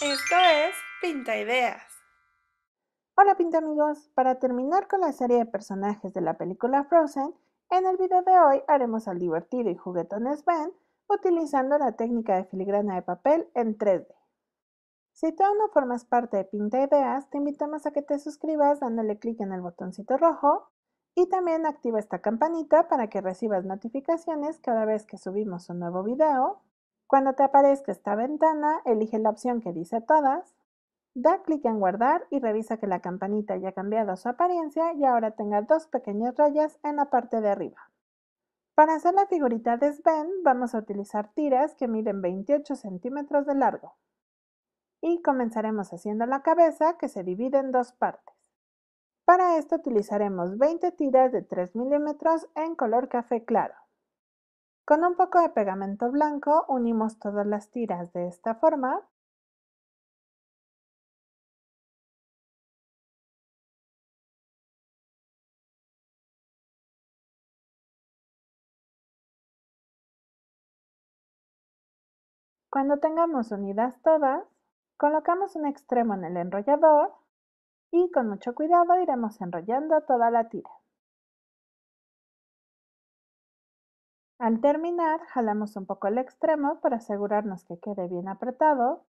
Esto es Pinta Ideas. Hola Pinta amigos, para terminar con la serie de personajes de la película Frozen, en el video de hoy haremos al divertido y juguetón Sven utilizando la técnica de filigrana de papel en 3D. Si tú aún no formas parte de Pinta Ideas, te invitamos a que te suscribas dándole clic en el botoncito rojo y también activa esta campanita para que recibas notificaciones cada vez que subimos un nuevo video cuando te aparezca esta ventana, elige la opción que dice todas, da clic en guardar y revisa que la campanita haya cambiado su apariencia y ahora tenga dos pequeñas rayas en la parte de arriba. Para hacer la figurita de Sven vamos a utilizar tiras que miden 28 centímetros de largo. Y comenzaremos haciendo la cabeza que se divide en dos partes. Para esto utilizaremos 20 tiras de 3 milímetros en color café claro. Con un poco de pegamento blanco unimos todas las tiras de esta forma. Cuando tengamos unidas todas, colocamos un extremo en el enrollador y con mucho cuidado iremos enrollando toda la tira. Al terminar, jalamos un poco el extremo para asegurarnos que quede bien apretado.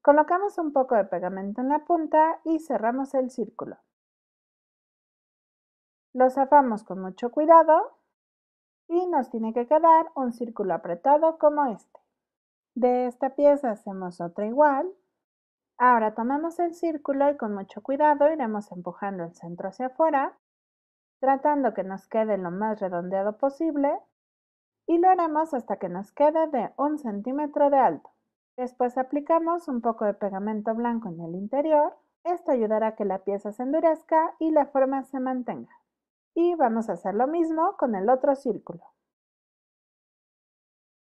Colocamos un poco de pegamento en la punta y cerramos el círculo. Lo zafamos con mucho cuidado y nos tiene que quedar un círculo apretado como este. De esta pieza hacemos otra igual. Ahora tomamos el círculo y con mucho cuidado iremos empujando el centro hacia afuera tratando que nos quede lo más redondeado posible y lo haremos hasta que nos quede de un centímetro de alto. Después aplicamos un poco de pegamento blanco en el interior. Esto ayudará a que la pieza se endurezca y la forma se mantenga. Y vamos a hacer lo mismo con el otro círculo.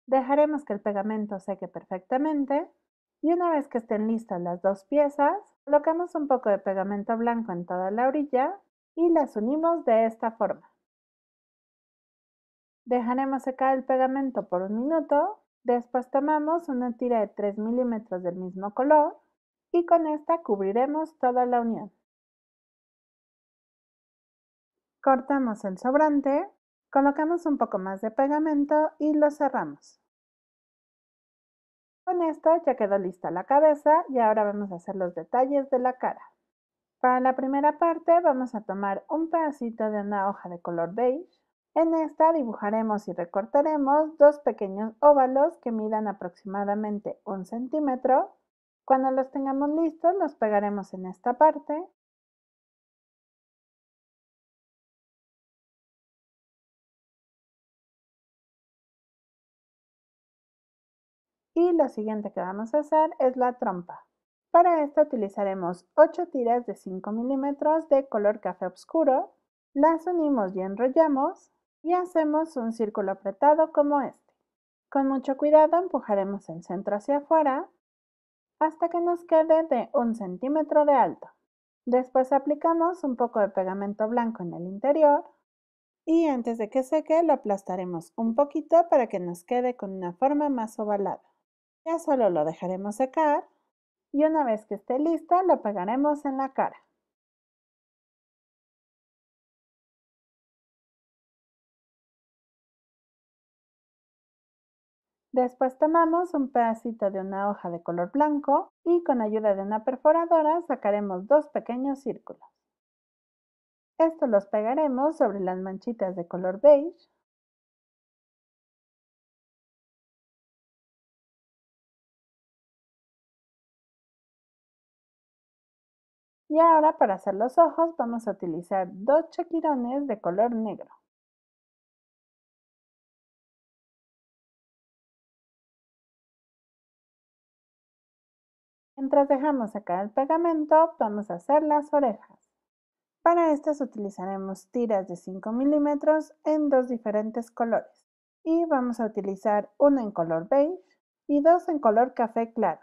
Dejaremos que el pegamento seque perfectamente y una vez que estén listas las dos piezas, colocamos un poco de pegamento blanco en toda la orilla y las unimos de esta forma. Dejaremos secar el pegamento por un minuto, después tomamos una tira de 3 milímetros del mismo color y con esta cubriremos toda la unión. Cortamos el sobrante, colocamos un poco más de pegamento y lo cerramos. Con esto ya quedó lista la cabeza y ahora vamos a hacer los detalles de la cara. Para la primera parte vamos a tomar un pedacito de una hoja de color beige. En esta dibujaremos y recortaremos dos pequeños óvalos que midan aproximadamente un centímetro. Cuando los tengamos listos los pegaremos en esta parte Y lo siguiente que vamos a hacer es la trompa. Para esto utilizaremos 8 tiras de 5 milímetros de color café oscuro, las unimos y enrollamos y hacemos un círculo apretado como este. Con mucho cuidado empujaremos el centro hacia afuera hasta que nos quede de 1 centímetro de alto. Después aplicamos un poco de pegamento blanco en el interior y antes de que seque lo aplastaremos un poquito para que nos quede con una forma más ovalada. Ya solo lo dejaremos secar y una vez que esté lista lo pegaremos en la cara. Después tomamos un pedacito de una hoja de color blanco y con ayuda de una perforadora sacaremos dos pequeños círculos. Estos los pegaremos sobre las manchitas de color beige Y ahora para hacer los ojos vamos a utilizar dos chaquirones de color negro. Mientras dejamos sacar el pegamento, vamos a hacer las orejas. Para estas utilizaremos tiras de 5 milímetros en dos diferentes colores. Y vamos a utilizar una en color beige y dos en color café claro.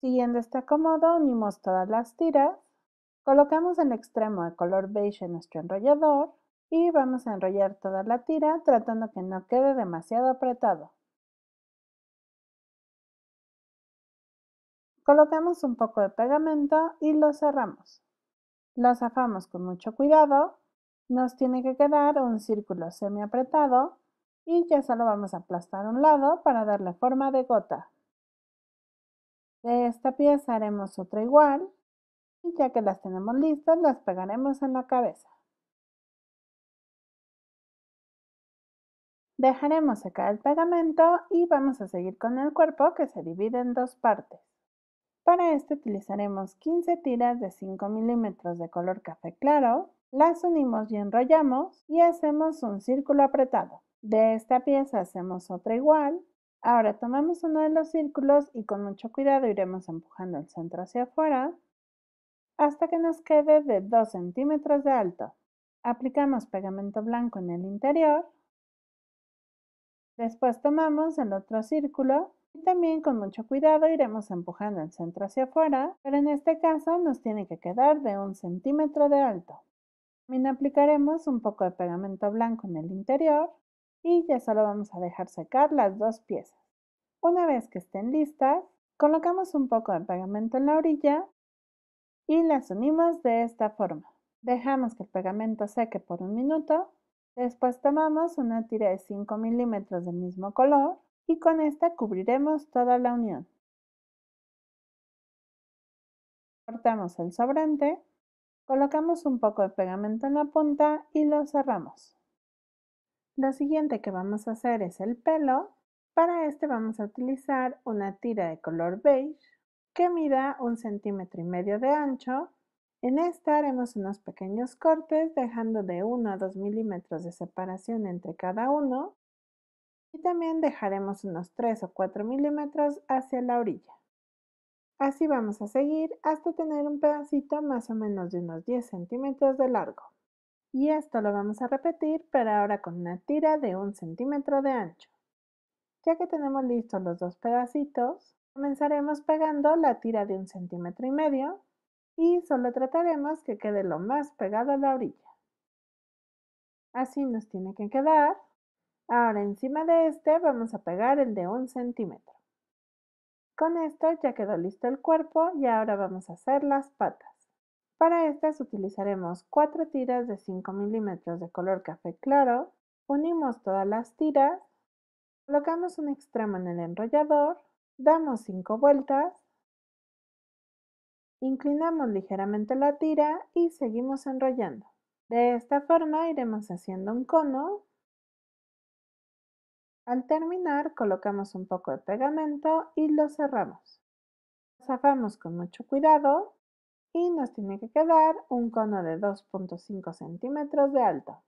Siguiendo este acomodo, unimos todas las tiras Colocamos el extremo de color beige en nuestro enrollador y vamos a enrollar toda la tira tratando que no quede demasiado apretado. Colocamos un poco de pegamento y lo cerramos. Lo zafamos con mucho cuidado. Nos tiene que quedar un círculo semi apretado y ya solo vamos a aplastar un lado para darle forma de gota. De esta pieza haremos otra igual y ya que las tenemos listas, las pegaremos en la cabeza. Dejaremos secar el pegamento y vamos a seguir con el cuerpo que se divide en dos partes. Para esto utilizaremos 15 tiras de 5 milímetros de color café claro, las unimos y enrollamos y hacemos un círculo apretado. De esta pieza hacemos otra igual. Ahora tomamos uno de los círculos y con mucho cuidado iremos empujando el centro hacia afuera hasta que nos quede de 2 centímetros de alto. Aplicamos pegamento blanco en el interior. Después tomamos el otro círculo y también con mucho cuidado iremos empujando el centro hacia afuera, pero en este caso nos tiene que quedar de un centímetro de alto. También aplicaremos un poco de pegamento blanco en el interior y ya solo vamos a dejar secar las dos piezas. Una vez que estén listas, colocamos un poco de pegamento en la orilla y las unimos de esta forma. Dejamos que el pegamento seque por un minuto, después tomamos una tira de 5 milímetros del mismo color y con esta cubriremos toda la unión. Cortamos el sobrante, colocamos un poco de pegamento en la punta y lo cerramos. Lo siguiente que vamos a hacer es el pelo. Para este vamos a utilizar una tira de color beige que mida un centímetro y medio de ancho. En esta haremos unos pequeños cortes dejando de 1 a 2 milímetros de separación entre cada uno y también dejaremos unos 3 o 4 milímetros hacia la orilla. Así vamos a seguir hasta tener un pedacito más o menos de unos 10 centímetros de largo. Y esto lo vamos a repetir pero ahora con una tira de un centímetro de ancho. Ya que tenemos listos los dos pedacitos, Comenzaremos pegando la tira de un centímetro y medio y solo trataremos que quede lo más pegado a la orilla. Así nos tiene que quedar. Ahora encima de este vamos a pegar el de un centímetro. Con esto ya quedó listo el cuerpo y ahora vamos a hacer las patas. Para estas utilizaremos cuatro tiras de 5 milímetros de color café claro, unimos todas las tiras, colocamos un extremo en el enrollador Damos 5 vueltas, inclinamos ligeramente la tira y seguimos enrollando. De esta forma iremos haciendo un cono. Al terminar colocamos un poco de pegamento y lo cerramos. Lo Zafamos con mucho cuidado y nos tiene que quedar un cono de 2.5 centímetros de alto.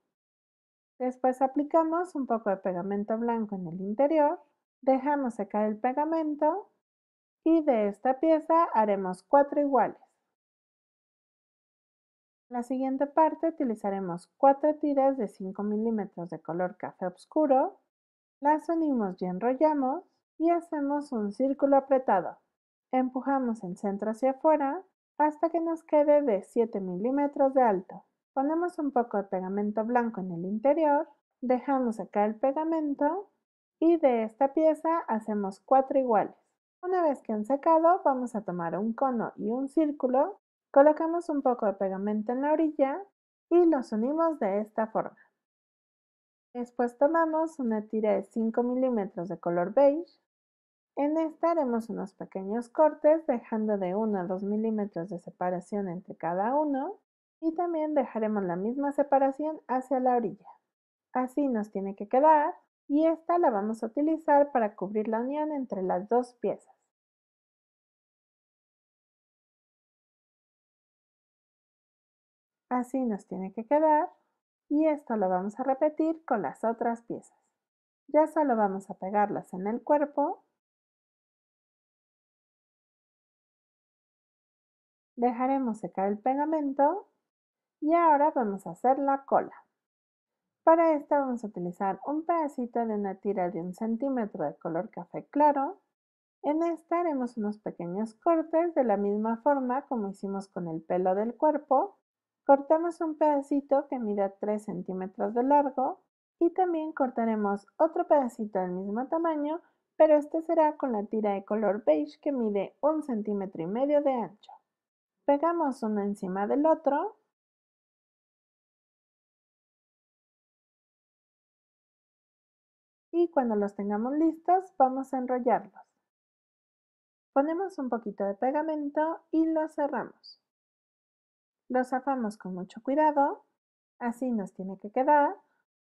Después aplicamos un poco de pegamento blanco en el interior Dejamos acá el pegamento y de esta pieza haremos cuatro iguales. la siguiente parte utilizaremos cuatro tiras de 5 milímetros de color café oscuro, las unimos y enrollamos y hacemos un círculo apretado. Empujamos el centro hacia afuera hasta que nos quede de 7 milímetros de alto. Ponemos un poco de pegamento blanco en el interior, dejamos acá el pegamento y de esta pieza hacemos cuatro iguales. Una vez que han secado, vamos a tomar un cono y un círculo, colocamos un poco de pegamento en la orilla y los unimos de esta forma. Después tomamos una tira de 5 milímetros de color beige. En esta haremos unos pequeños cortes dejando de 1 a 2 milímetros de separación entre cada uno y también dejaremos la misma separación hacia la orilla. Así nos tiene que quedar y esta la vamos a utilizar para cubrir la unión entre las dos piezas. Así nos tiene que quedar y esto lo vamos a repetir con las otras piezas. Ya solo vamos a pegarlas en el cuerpo. Dejaremos secar el pegamento y ahora vamos a hacer la cola. Para esta vamos a utilizar un pedacito de una tira de un centímetro de color café claro. En esta haremos unos pequeños cortes de la misma forma como hicimos con el pelo del cuerpo. Cortamos un pedacito que mide 3 centímetros de largo y también cortaremos otro pedacito del mismo tamaño, pero este será con la tira de color beige que mide un centímetro y medio de ancho. Pegamos uno encima del otro y cuando los tengamos listos vamos a enrollarlos. Ponemos un poquito de pegamento y lo cerramos. Los zafamos con mucho cuidado, así nos tiene que quedar.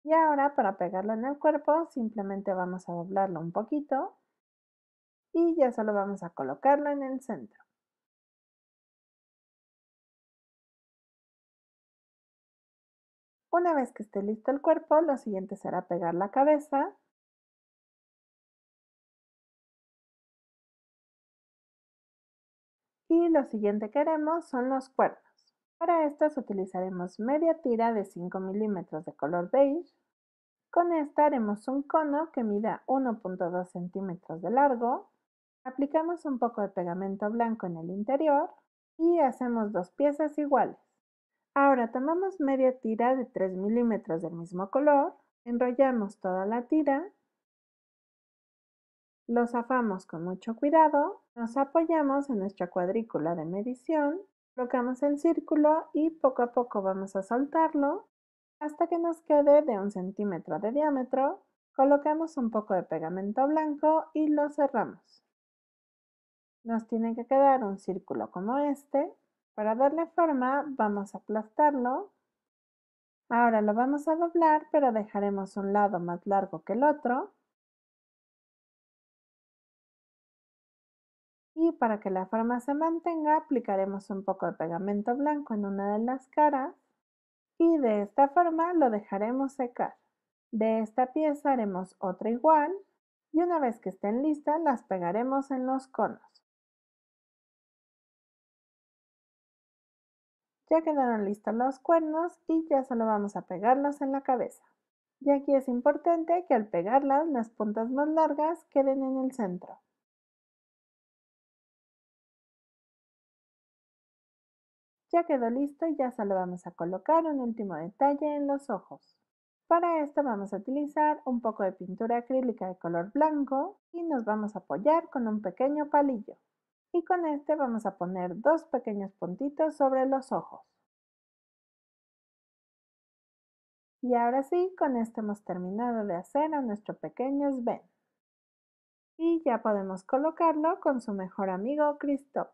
Y ahora para pegarlo en el cuerpo simplemente vamos a doblarlo un poquito y ya solo vamos a colocarlo en el centro. Una vez que esté listo el cuerpo, lo siguiente será pegar la cabeza Y lo siguiente que haremos son los cuernos. Para estos utilizaremos media tira de 5 milímetros de color beige. Con esta haremos un cono que mida 1.2 centímetros de largo. Aplicamos un poco de pegamento blanco en el interior y hacemos dos piezas iguales. Ahora tomamos media tira de 3 milímetros del mismo color, enrollamos toda la tira lo zafamos con mucho cuidado, nos apoyamos en nuestra cuadrícula de medición, colocamos el círculo y poco a poco vamos a soltarlo hasta que nos quede de un centímetro de diámetro. Colocamos un poco de pegamento blanco y lo cerramos. Nos tiene que quedar un círculo como este. Para darle forma vamos a aplastarlo. Ahora lo vamos a doblar pero dejaremos un lado más largo que el otro Y para que la forma se mantenga, aplicaremos un poco de pegamento blanco en una de las caras y de esta forma lo dejaremos secar. De esta pieza haremos otra igual y una vez que estén listas las pegaremos en los conos. Ya quedaron listos los cuernos y ya solo vamos a pegarlos en la cabeza. Y aquí es importante que al pegarlas las puntas más largas queden en el centro. Ya quedó listo y ya solo vamos a colocar un último detalle en los ojos. Para esto vamos a utilizar un poco de pintura acrílica de color blanco y nos vamos a apoyar con un pequeño palillo. Y con este vamos a poner dos pequeños puntitos sobre los ojos. Y ahora sí, con esto hemos terminado de hacer a nuestro pequeño Sven. Y ya podemos colocarlo con su mejor amigo Cristo.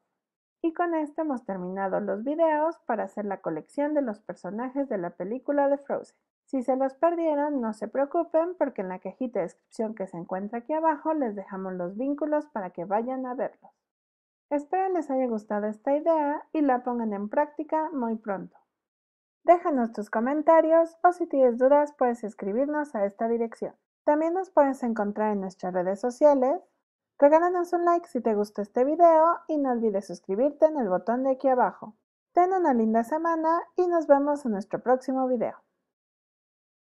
Y con esto hemos terminado los videos para hacer la colección de los personajes de la película de Frozen. Si se los perdieron, no se preocupen porque en la cajita de descripción que se encuentra aquí abajo les dejamos los vínculos para que vayan a verlos. Espero les haya gustado esta idea y la pongan en práctica muy pronto. Déjanos tus comentarios o si tienes dudas puedes escribirnos a esta dirección. También nos puedes encontrar en nuestras redes sociales, Regálanos un like si te gustó este video y no olvides suscribirte en el botón de aquí abajo. Ten una linda semana y nos vemos en nuestro próximo video.